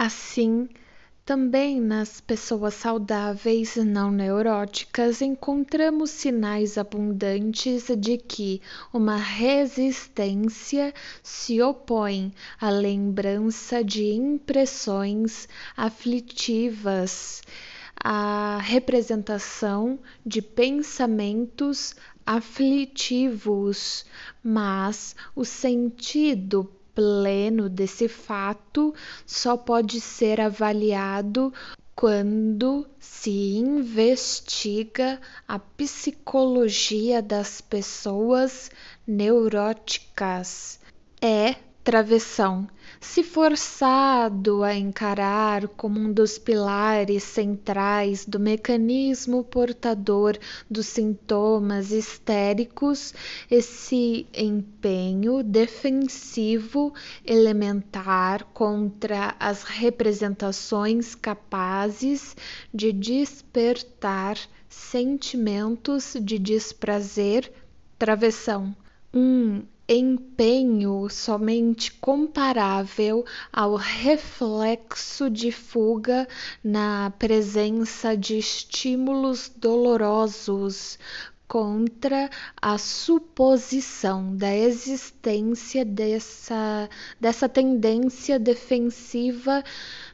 Assim, também nas pessoas saudáveis e não neuróticas encontramos sinais abundantes de que uma resistência se opõe à lembrança de impressões aflitivas, à representação de pensamentos aflitivos, mas o sentido pleno desse fato só pode ser avaliado quando se investiga a psicologia das pessoas neuróticas. É travessão se forçado a encarar como um dos pilares centrais do mecanismo portador dos sintomas histéricos, esse empenho defensivo elementar contra as representações capazes de despertar sentimentos de desprazer, travessão. Um empenho somente comparável ao reflexo de fuga na presença de estímulos dolorosos contra a suposição da existência dessa, dessa tendência defensiva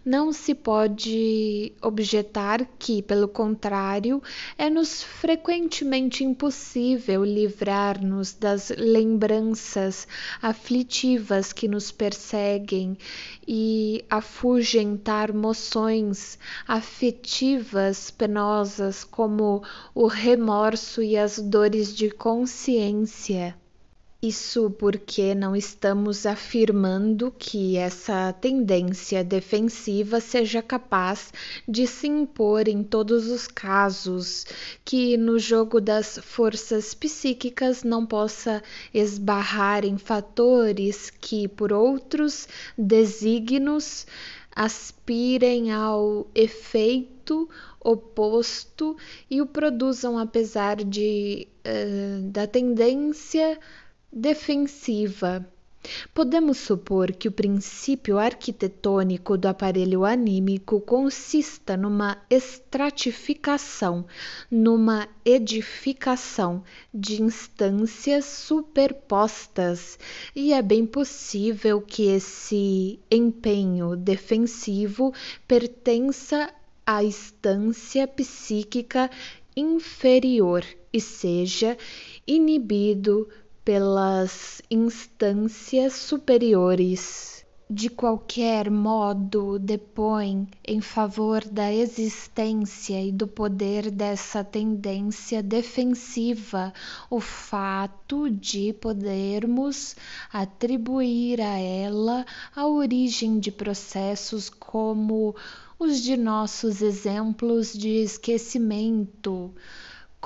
não se pode objetar que, pelo contrário, é-nos frequentemente impossível livrar-nos das lembranças aflitivas que nos perseguem e afugentar moções afetivas penosas como o remorso e as dores de consciência. Isso porque não estamos afirmando que essa tendência defensiva seja capaz de se impor em todos os casos, que no jogo das forças psíquicas não possa esbarrar em fatores que, por outros desígnios, aspirem ao efeito oposto e o produzam apesar de uh, da tendência defensiva. Podemos supor que o princípio arquitetônico do aparelho anímico consista numa estratificação, numa edificação de instâncias superpostas, e é bem possível que esse empenho defensivo pertença à instância psíquica inferior e seja inibido pelas instâncias superiores, de qualquer modo depõe em favor da existência e do poder dessa tendência defensiva o fato de podermos atribuir a ela a origem de processos como os de nossos exemplos de esquecimento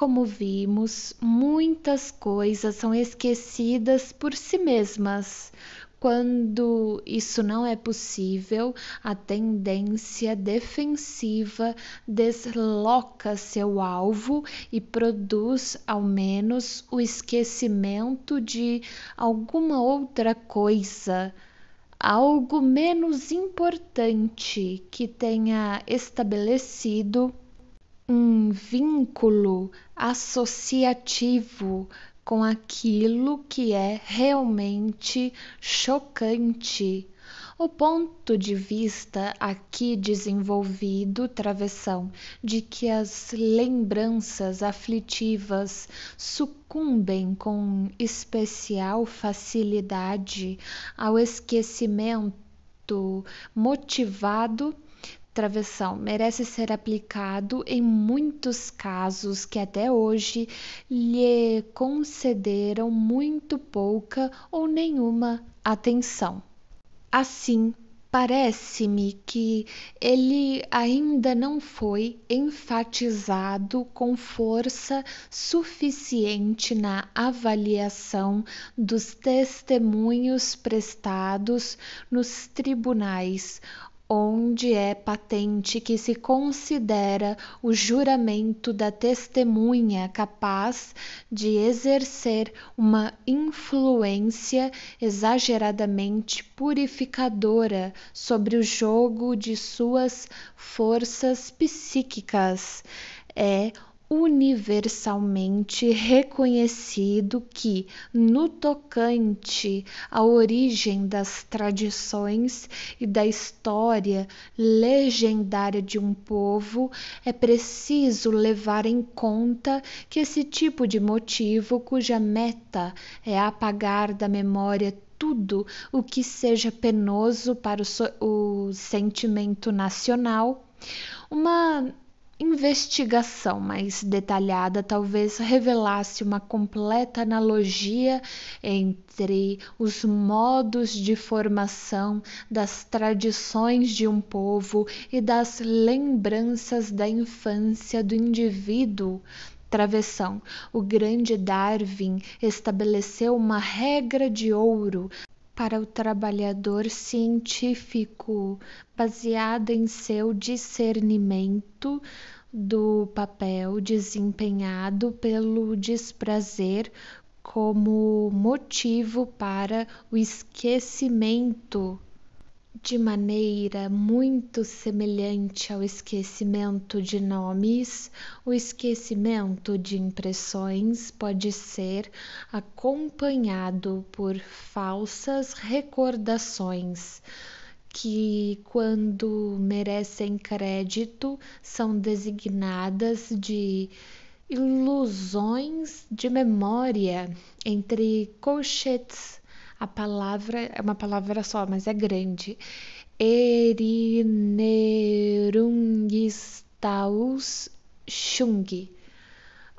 como vimos, muitas coisas são esquecidas por si mesmas. Quando isso não é possível, a tendência defensiva desloca seu alvo e produz, ao menos, o esquecimento de alguma outra coisa algo menos importante que tenha estabelecido um vínculo associativo com aquilo que é realmente chocante. O ponto de vista aqui desenvolvido, travessão, de que as lembranças aflitivas sucumbem com especial facilidade ao esquecimento motivado travessão merece ser aplicado em muitos casos que até hoje lhe concederam muito pouca ou nenhuma atenção. Assim, Parece-me que ele ainda não foi enfatizado com força suficiente na avaliação dos testemunhos prestados nos tribunais onde é patente que se considera o juramento da testemunha capaz de exercer uma influência exageradamente purificadora sobre o jogo de suas forças psíquicas. É universalmente reconhecido que, no tocante à origem das tradições e da história legendária de um povo, é preciso levar em conta que esse tipo de motivo, cuja meta é apagar da memória tudo o que seja penoso para o, so o sentimento nacional, uma investigação mais detalhada talvez revelasse uma completa analogia entre os modos de formação das tradições de um povo e das lembranças da infância do indivíduo. Travessão. O grande Darwin estabeleceu uma regra de ouro para o trabalhador científico, baseada em seu discernimento do papel desempenhado pelo desprazer como motivo para o esquecimento de maneira muito semelhante ao esquecimento de nomes, o esquecimento de impressões pode ser acompanhado por falsas recordações que, quando merecem crédito, são designadas de ilusões de memória entre colchetes a palavra é uma palavra só, mas é grande. Erinnerungstaus Chung.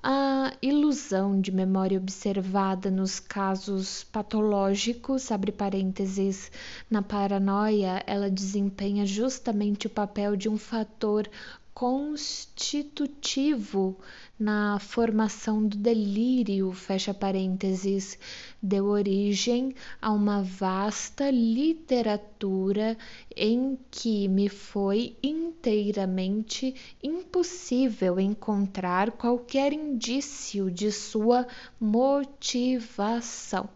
A ilusão de memória observada nos casos patológicos, abre parênteses, na paranoia, ela desempenha justamente o papel de um fator constitutivo na formação do delírio, fecha parênteses, deu origem a uma vasta literatura em que me foi inteiramente impossível encontrar qualquer indício de sua motivação.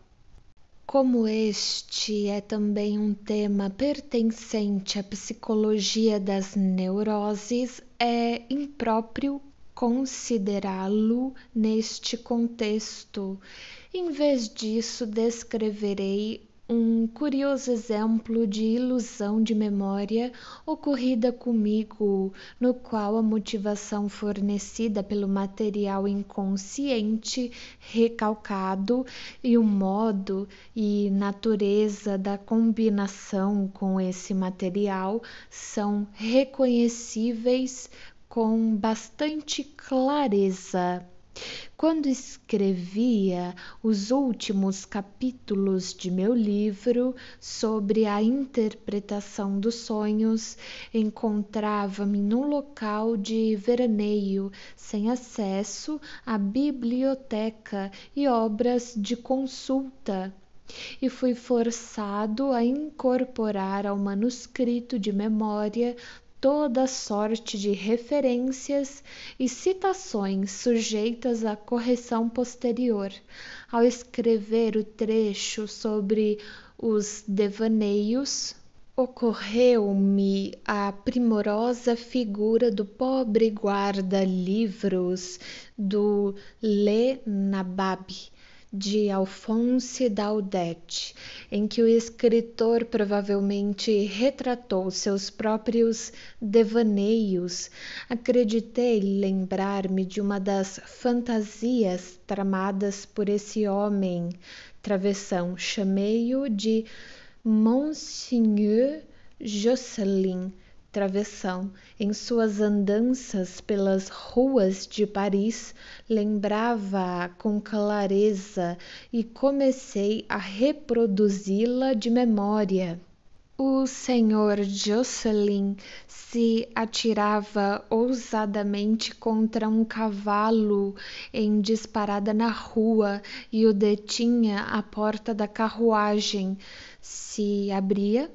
Como este é também um tema pertencente à psicologia das neuroses, é impróprio considerá-lo neste contexto. Em vez disso, descreverei um curioso exemplo de ilusão de memória ocorrida comigo, no qual a motivação fornecida pelo material inconsciente recalcado e o modo e natureza da combinação com esse material são reconhecíveis com bastante clareza. Quando escrevia os últimos capítulos de meu livro sobre a interpretação dos sonhos, encontrava-me num local de veraneio, sem acesso à biblioteca e obras de consulta e fui forçado a incorporar ao manuscrito de memória toda sorte de referências e citações sujeitas à correção posterior, ao escrever o trecho sobre os devaneios Ocorreu-me a primorosa figura do pobre guarda-livros do Le Nababi de Alphonse Daudet, em que o escritor provavelmente retratou seus próprios devaneios, acreditei lembrar-me de uma das fantasias tramadas por esse homem travessão. Chamei-o de Monseigneur Jocelyn travessão em suas andanças pelas ruas de Paris lembrava-a com clareza e comecei a reproduzi-la de memória. O senhor Jocelyn se atirava ousadamente contra um cavalo em disparada na rua e o detinha à porta da carruagem. Se abria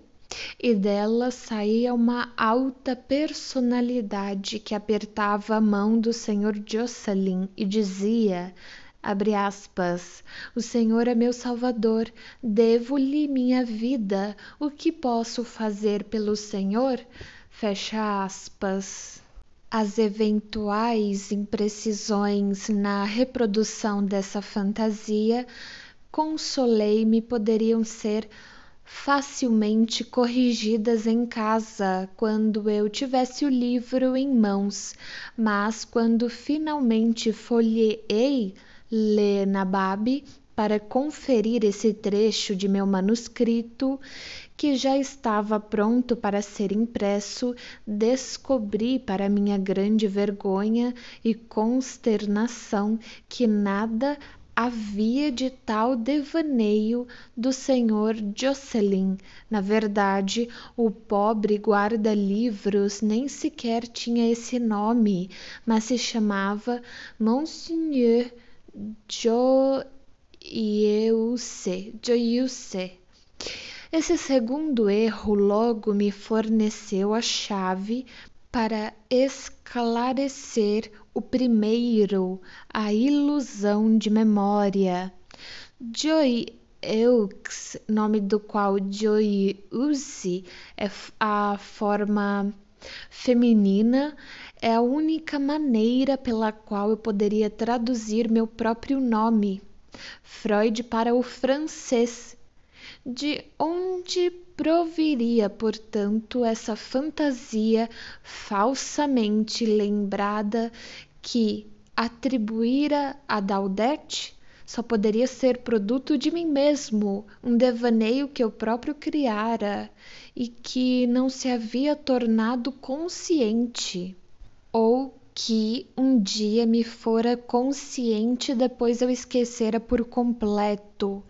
e dela saía uma alta personalidade que apertava a mão do senhor Jocelyn e dizia abre aspas, o Senhor é meu Salvador, devo-lhe minha vida, o que posso fazer pelo Senhor? Fecha aspas. As eventuais imprecisões na reprodução dessa fantasia, consolei-me, poderiam ser facilmente corrigidas em casa quando eu tivesse o livro em mãos, mas quando finalmente folheei Le Nabab para conferir esse trecho de meu manuscrito, que já estava pronto para ser impresso, descobri, para minha grande vergonha e consternação, que nada havia de tal devaneio do senhor Jocelyn. Na verdade, o pobre guarda-livros nem sequer tinha esse nome, mas se chamava Monseigneur Joyeuse. Esse segundo erro logo me forneceu a chave para esclarecer o primeiro, a ilusão de memória. JoyEux, nome do qual Joy Uzi é a forma feminina, é a única maneira pela qual eu poderia traduzir meu próprio nome. Freud para o francês de onde proviria, portanto, essa fantasia falsamente lembrada que atribuíra a Daudete? Só poderia ser produto de mim mesmo, um devaneio que eu próprio criara e que não se havia tornado consciente, ou que um dia me fora consciente depois eu esquecera por completo,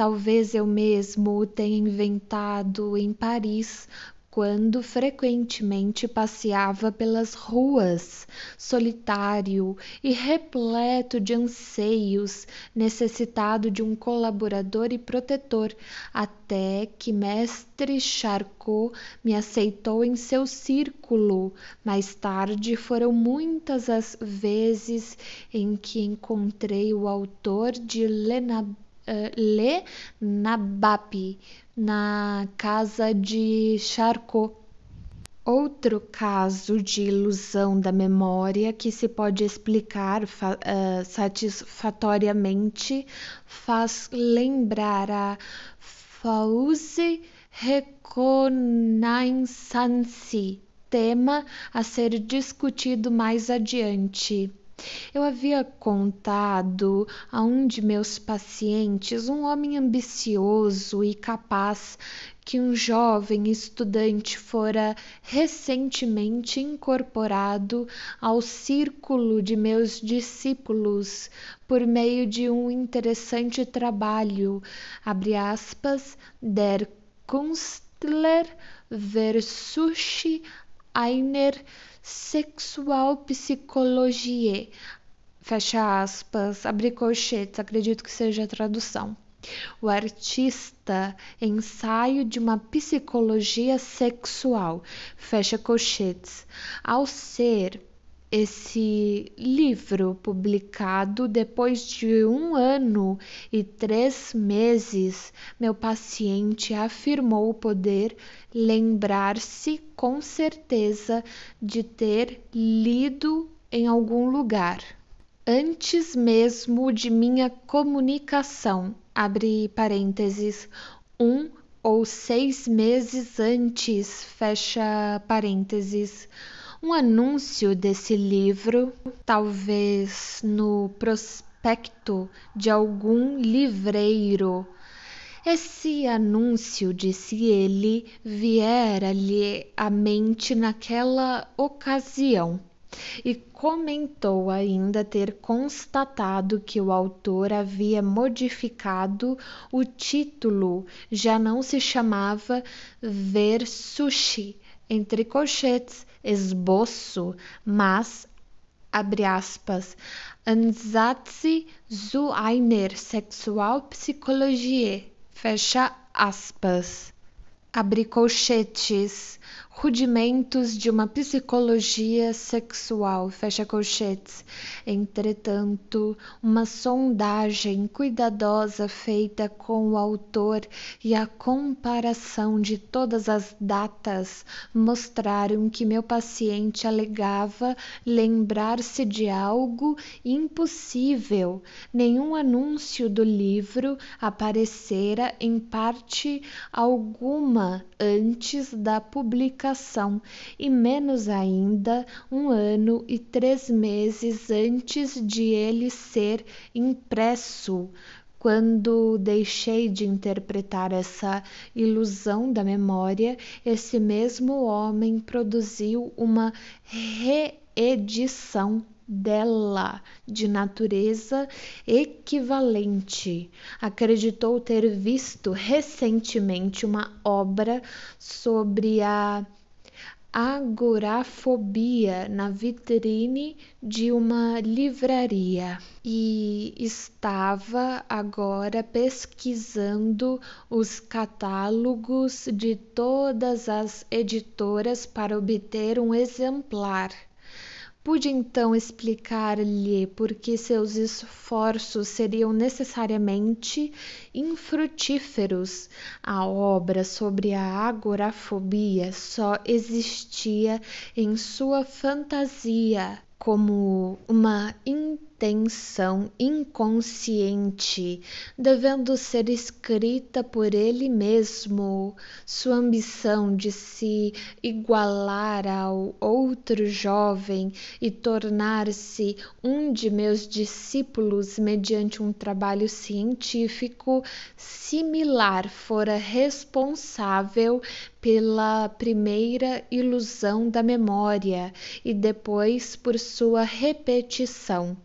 Talvez eu mesmo o tenha inventado em Paris, quando frequentemente passeava pelas ruas, solitário e repleto de anseios, necessitado de um colaborador e protetor, até que mestre Charcot me aceitou em seu círculo. Mais tarde foram muitas as vezes em que encontrei o autor de Lenab uh, Le Nabapi, na casa de Charcot. Outro caso de ilusão da memória que se pode explicar uh, satisfatoriamente faz lembrar a Fauzi Reconnaissance, tema a ser discutido mais adiante. Eu havia contado a um de meus pacientes, um homem ambicioso e capaz, que um jovem estudante fora recentemente incorporado ao círculo de meus discípulos por meio de um interessante trabalho, abre aspas, der Kunstler versuche einer sexual sexualpsicologie, fecha aspas, abre colchetes, acredito que seja a tradução. O artista, ensaio de uma psicologia sexual, fecha colchetes. Ao ser esse livro, publicado depois de um ano e três meses, meu paciente afirmou poder lembrar-se com certeza de ter lido em algum lugar. Antes mesmo de minha comunicação, abre parênteses, um ou seis meses antes, fecha parênteses um anúncio desse livro, talvez no prospecto de algum livreiro. Esse anúncio, disse ele, viera-lhe à mente naquela ocasião e comentou ainda ter constatado que o autor havia modificado o título, já não se chamava Sushi, entre colchetes, esboço, mas, abre aspas, ansatze zu einer Sexualpsychologie, fecha aspas. Abre colchetes, rudimentos de uma psicologia sexual, fecha colchetes. Entretanto, uma sondagem cuidadosa feita com o autor e a comparação de todas as datas mostraram que meu paciente alegava lembrar-se de algo impossível. Nenhum anúncio do livro aparecera em parte alguma antes da publicação e menos ainda um ano e três meses antes de ele ser impresso, quando deixei de interpretar essa ilusão da memória, esse mesmo homem produziu uma reedição dela de natureza equivalente. Acreditou ter visto recentemente uma obra sobre a agorafobia na vitrine de uma livraria e estava agora pesquisando os catálogos de todas as editoras para obter um exemplar. Pude então explicar-lhe por que seus esforços seriam necessariamente infrutíferos. A obra sobre a agorafobia só existia em sua fantasia como uma intenção inconsciente, devendo ser escrita por ele mesmo, sua ambição de se igualar ao outro jovem e tornar-se um de meus discípulos mediante um trabalho científico similar fora responsável pela primeira ilusão da memória e depois por sua repetição.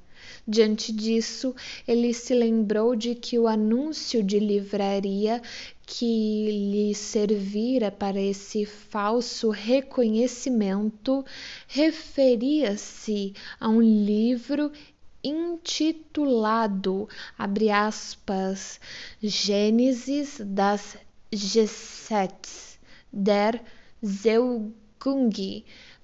Diante disso, ele se lembrou de que o anúncio de livraria que lhe servira para esse falso reconhecimento referia-se a um livro intitulado, abre aspas, Gênesis das Gesets der Zeugung,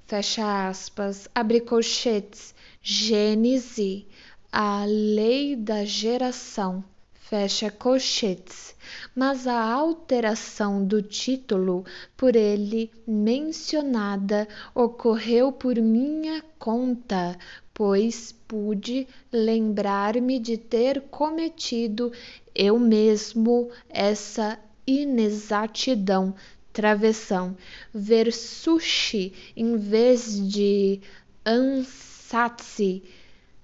fecha aspas, abre colchetes, Gênese a lei da geração, fecha colchetes, mas a alteração do título por ele mencionada ocorreu por minha conta, pois pude lembrar-me de ter cometido eu mesmo essa inexatidão. Travessão, ver sushi em vez de ansatsi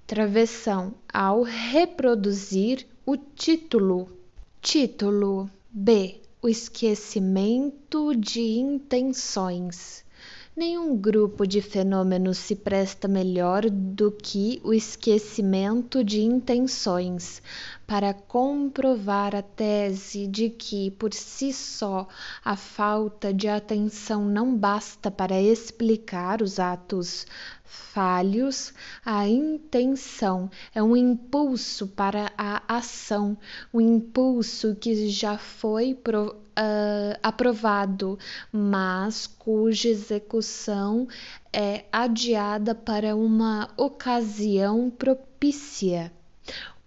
travessão ao reproduzir o título. Título B. O esquecimento de intenções. Nenhum grupo de fenômenos se presta melhor do que o esquecimento de intenções para comprovar a tese de que, por si só, a falta de atenção não basta para explicar os atos falhos, a intenção é um impulso para a ação, um impulso que já foi pro, uh, aprovado, mas cuja execução é adiada para uma ocasião propícia.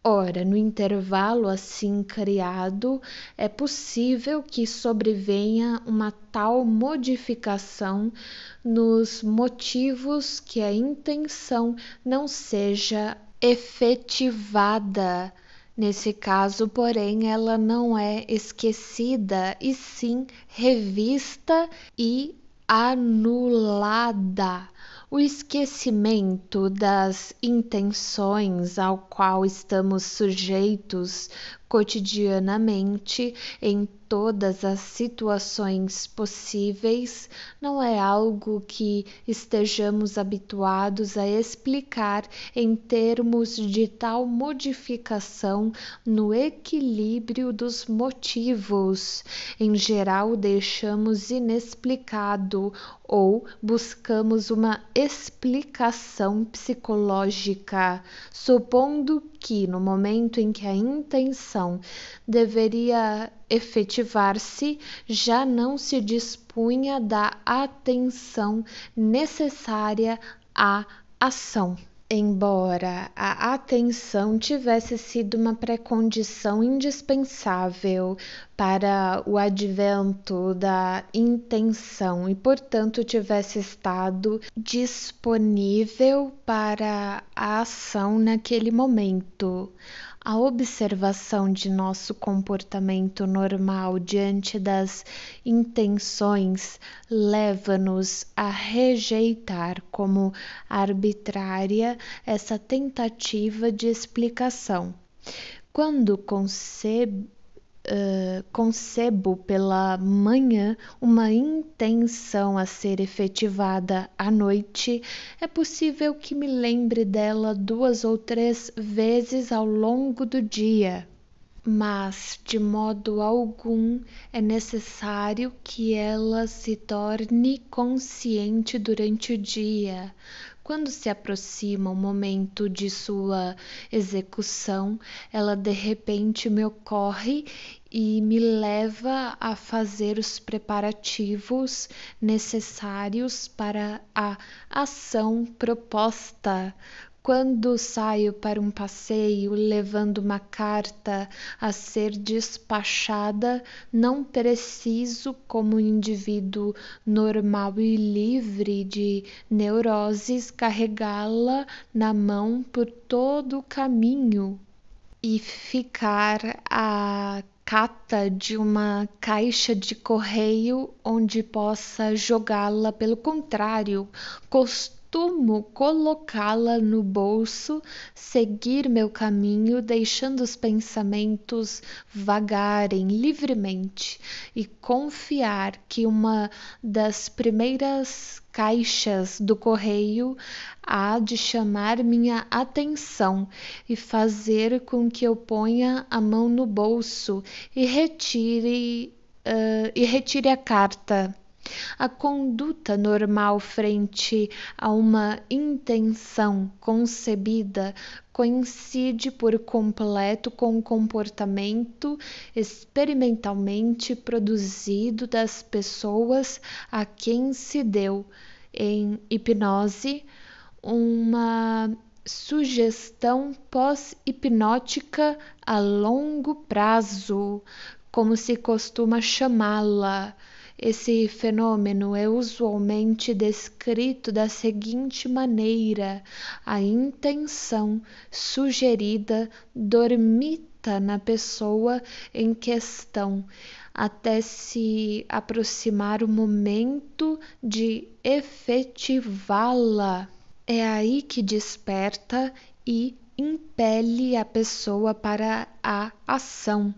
Ora, no intervalo assim criado, é possível que sobrevenha uma tal modificação nos motivos que a intenção não seja efetivada. Nesse caso, porém, ela não é esquecida, e sim revista e anulada o esquecimento das intenções ao qual estamos sujeitos cotidianamente em todas as situações possíveis não é algo que estejamos habituados a explicar em termos de tal modificação no equilíbrio dos motivos. Em geral, deixamos inexplicado ou buscamos uma explicação psicológica, supondo que no momento em que a intenção deveria efetivar-se, já não se dispunha da atenção necessária à ação. Embora a atenção tivesse sido uma precondição indispensável para o advento da intenção e, portanto, tivesse estado disponível para a ação naquele momento, a observação de nosso comportamento normal diante das intenções leva-nos a rejeitar como arbitrária essa tentativa de explicação. Quando concebemos Uh, concebo pela manhã uma intenção a ser efetivada à noite, é possível que me lembre dela duas ou três vezes ao longo do dia. Mas, de modo algum, é necessário que ela se torne consciente durante o dia, quando se aproxima o momento de sua execução, ela de repente me ocorre e me leva a fazer os preparativos necessários para a ação proposta quando saio para um passeio levando uma carta a ser despachada, não preciso, como indivíduo normal e livre de neuroses, carregá-la na mão por todo o caminho e ficar a cata de uma caixa de correio onde possa jogá-la, pelo contrário, costumo costumo colocá-la no bolso, seguir meu caminho, deixando os pensamentos vagarem livremente e confiar que uma das primeiras caixas do correio há de chamar minha atenção e fazer com que eu ponha a mão no bolso e retire, uh, e retire a carta a conduta normal frente a uma intenção concebida coincide por completo com o comportamento experimentalmente produzido das pessoas a quem se deu, em hipnose, uma sugestão pós-hipnótica a longo prazo, como se costuma chamá-la esse fenômeno é usualmente descrito da seguinte maneira: a intenção sugerida dormita na pessoa em questão, até se aproximar o momento de efetivá-la. É aí que desperta e impele a pessoa para a ação.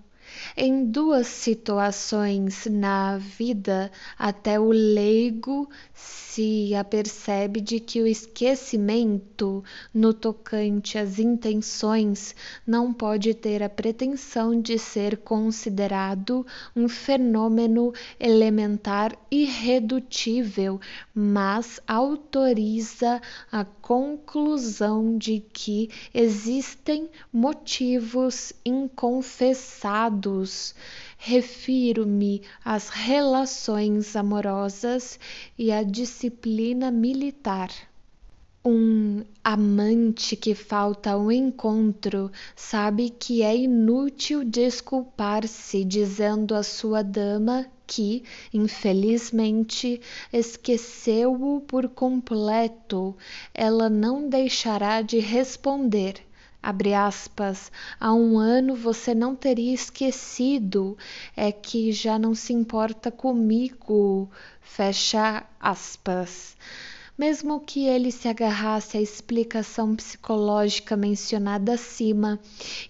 Em duas situações na vida, até o leigo se apercebe de que o esquecimento, no tocante às intenções, não pode ter a pretensão de ser considerado um fenômeno elementar irredutível, mas autoriza a conclusão de que existem motivos inconfessados refiro-me às relações amorosas e à disciplina militar. Um amante que falta ao encontro sabe que é inútil desculpar-se dizendo à sua dama que, infelizmente, esqueceu-o por completo. Ela não deixará de responder abre aspas, há um ano você não teria esquecido, é que já não se importa comigo, fecha aspas. Mesmo que ele se agarrasse à explicação psicológica mencionada acima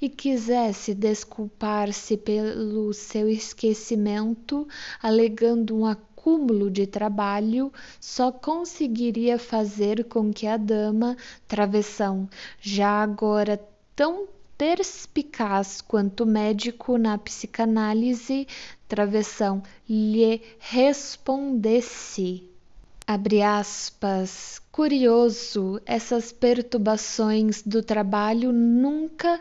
e quisesse desculpar-se pelo seu esquecimento, alegando um acordo acúmulo de trabalho só conseguiria fazer com que a dama Travessão, já agora tão perspicaz quanto médico na psicanálise, Travessão lhe respondesse. Abre aspas. Curioso, essas perturbações do trabalho nunca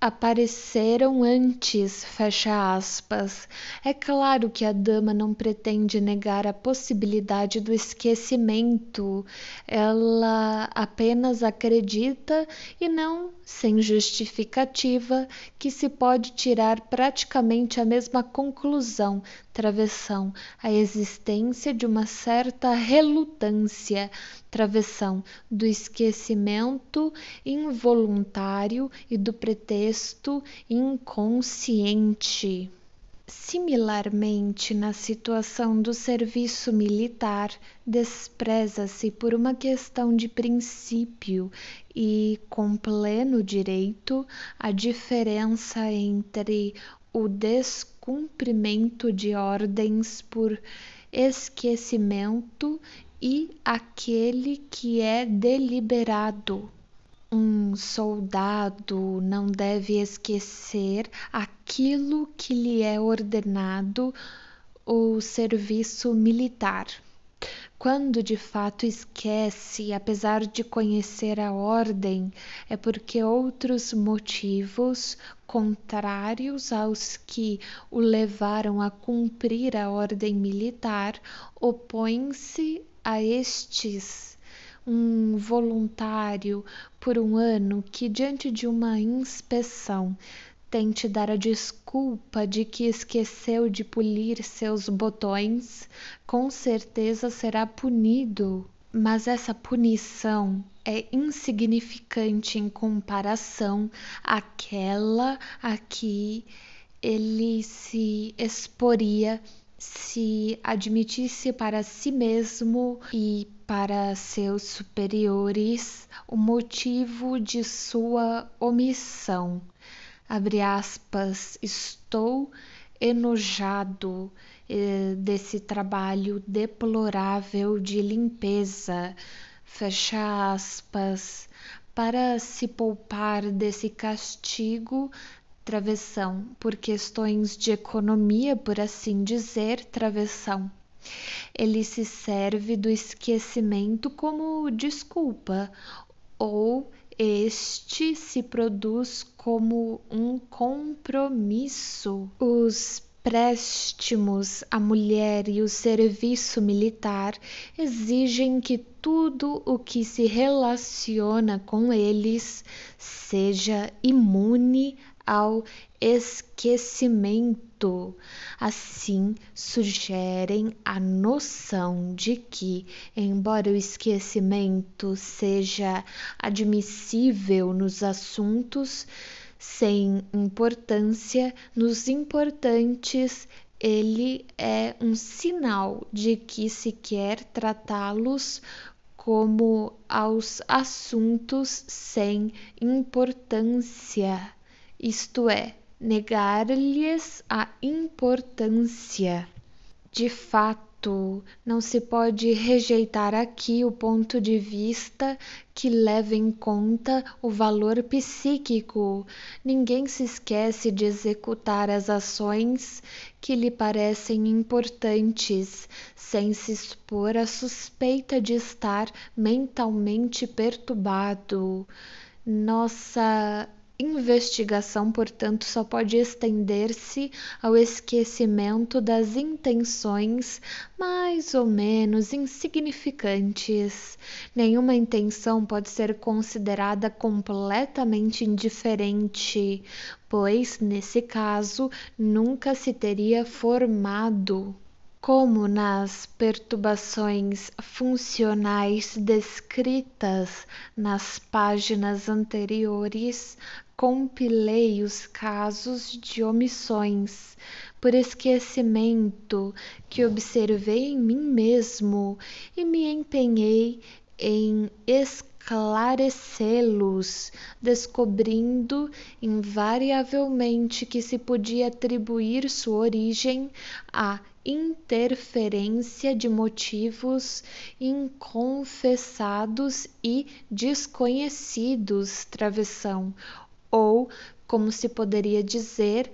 apareceram antes, fecha aspas. É claro que a dama não pretende negar a possibilidade do esquecimento. Ela apenas acredita e não, sem justificativa, que se pode tirar praticamente a mesma conclusão travessão, a existência de uma certa relutância, travessão do esquecimento involuntário e do pretexto inconsciente. Similarmente, na situação do serviço militar, despreza-se por uma questão de princípio e, com pleno direito, a diferença entre o desconhecimento cumprimento de ordens por esquecimento e aquele que é deliberado. Um soldado não deve esquecer aquilo que lhe é ordenado o serviço militar. Quando de fato esquece, apesar de conhecer a ordem, é porque outros motivos contrários aos que o levaram a cumprir a ordem militar opõem-se a estes um voluntário por um ano que, diante de uma inspeção tente dar a desculpa de que esqueceu de polir seus botões, com certeza será punido. Mas essa punição é insignificante em comparação àquela a que ele se exporia se admitisse para si mesmo e para seus superiores o motivo de sua omissão abre aspas, estou enojado eh, desse trabalho deplorável de limpeza, fecha aspas, para se poupar desse castigo travessão, por questões de economia, por assim dizer, travessão. Ele se serve do esquecimento como desculpa ou este se produz como um compromisso. Os préstimos à mulher e o serviço militar exigem que tudo o que se relaciona com eles seja imune ao esquecimento Assim, sugerem a noção de que, embora o esquecimento seja admissível nos assuntos sem importância, nos importantes ele é um sinal de que se quer tratá-los como aos assuntos sem importância, isto é, negar-lhes a importância. De fato, não se pode rejeitar aqui o ponto de vista que leva em conta o valor psíquico. Ninguém se esquece de executar as ações que lhe parecem importantes, sem se expor à suspeita de estar mentalmente perturbado. Nossa investigação, portanto, só pode estender-se ao esquecimento das intenções mais ou menos insignificantes. Nenhuma intenção pode ser considerada completamente indiferente, pois, nesse caso, nunca se teria formado como nas perturbações funcionais descritas nas páginas anteriores, compilei os casos de omissões por esquecimento que observei em mim mesmo e me empenhei em esclarecê-los, descobrindo invariavelmente que se podia atribuir sua origem à interferência de motivos inconfessados e desconhecidos, travessão ou, como se poderia dizer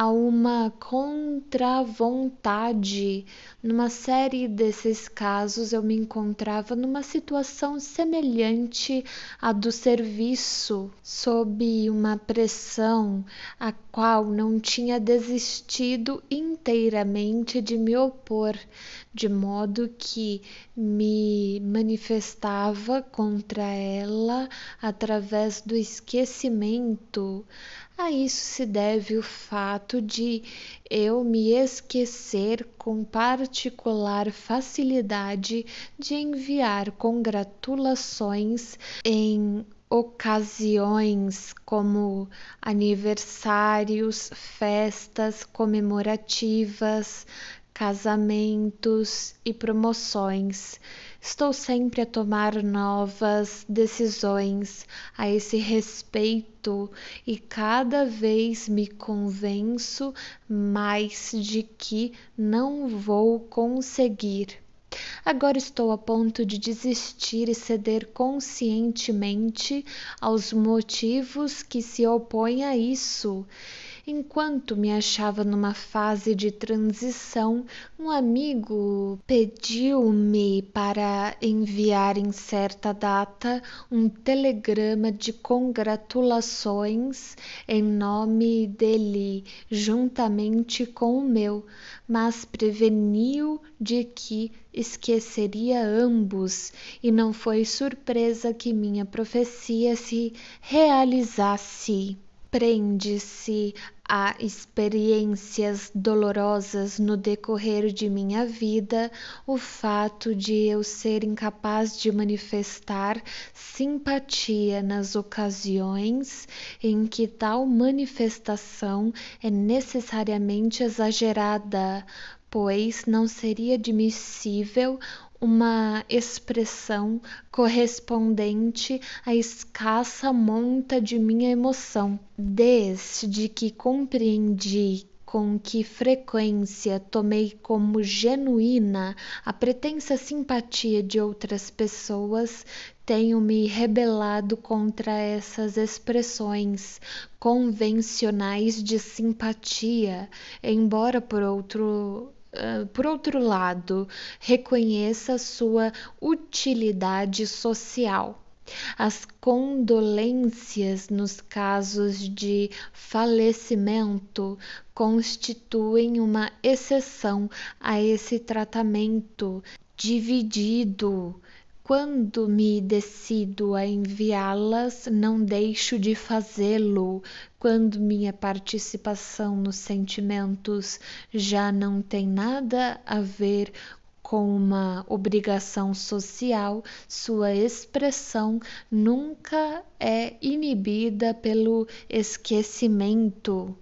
a uma contravontade. Numa série desses casos, eu me encontrava numa situação semelhante à do serviço, sob uma pressão a qual não tinha desistido inteiramente de me opor, de modo que me manifestava contra ela através do esquecimento a isso se deve o fato de eu me esquecer com particular facilidade de enviar congratulações em ocasiões como aniversários, festas comemorativas, casamentos e promoções. Estou sempre a tomar novas decisões a esse respeito e cada vez me convenço mais de que não vou conseguir. Agora estou a ponto de desistir e ceder conscientemente aos motivos que se opõem a isso enquanto me achava numa fase de transição, um amigo pediu-me para enviar em certa data um telegrama de congratulações em nome dele, juntamente com o meu, mas preveniu de que esqueceria ambos, e não foi surpresa que minha profecia se realizasse prende-se a experiências dolorosas no decorrer de minha vida o fato de eu ser incapaz de manifestar simpatia nas ocasiões em que tal manifestação é necessariamente exagerada, pois não seria admissível uma expressão correspondente à escassa monta de minha emoção, desde que compreendi com que frequência tomei como genuína a pretensa simpatia de outras pessoas, tenho me rebelado contra essas expressões convencionais de simpatia, embora por outro por outro lado, reconheça sua utilidade social. As condolências nos casos de falecimento constituem uma exceção a esse tratamento dividido quando me decido a enviá-las, não deixo de fazê-lo. Quando minha participação nos sentimentos já não tem nada a ver com uma obrigação social, sua expressão nunca é inibida pelo esquecimento.